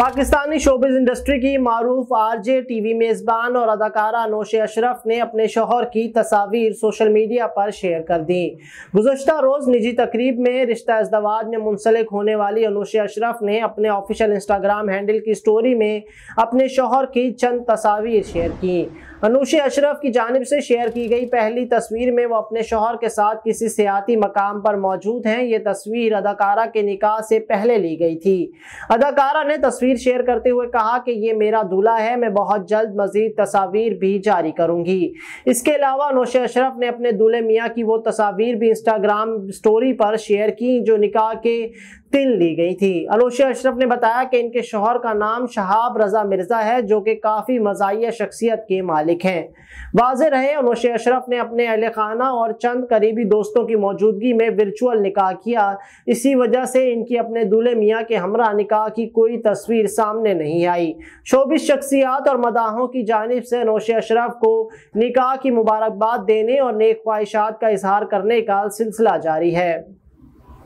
Pakistani showbiz industry की मरूफ RJ TV मेज़बान और अदाकारा नोश अशरफ ने अपने शोहर की तस्वीर सोशल मीडिया पर शेयर कर दी गुजशत रोज़ निजी तकरीब में रिश्ता अजदवाज में मुंसलिक होने वाली अनुश अशरफ ने अपने ऑफिशियल इंस्टाग्राम हैंडल की स्टोरी में अपने शोहर की चंद तस्वीर शेयर की अनूशे अशरफ की जानब से शेयर की गई पहली तस्वीर में वो अपने शोहर के साथ किसी सियाती मकाम पर मौजूद हैं ये तस्वीर अदाकारा के निकाह से पहले ली गई थी अदाकारा ने तस्वीर शेयर करते हुए कहा कि ये मेरा दूल्हा है मैं बहुत जल्द मजीद तस्वीर भी जारी करूंगी इसके अलावा अनुश अशरफ ने अपने दूल्हे मियाँ की वो तस्वीर भी इंस्टाग्राम स्टोरी पर शेयर की जो निकाह के तिल ली गई थी अनूशे अशरफ ने बताया कि इनके शोहर का नाम शहाब रजा मिर्ज़ा है जो कि काफ़ी मजाहिया शख्सियत के मालिक मालिक हैं वाज रहे नौश अशरफ ने अपने अहल खाना और चंद करीबी दोस्तों की मौजूदगी में वर्चुअल निकाह किया इसी वजह से इनकी अपने दूल्हे मियाँ के हमरा निकाह की कोई तस्वीर सामने नहीं आई शोबिस शख्सियात और मदाहों की जानब से नौश अशरफ को निकाह की मुबारकबाद देने और नेक ख्वाहिशात का इजहार करने का सिलसिला जारी है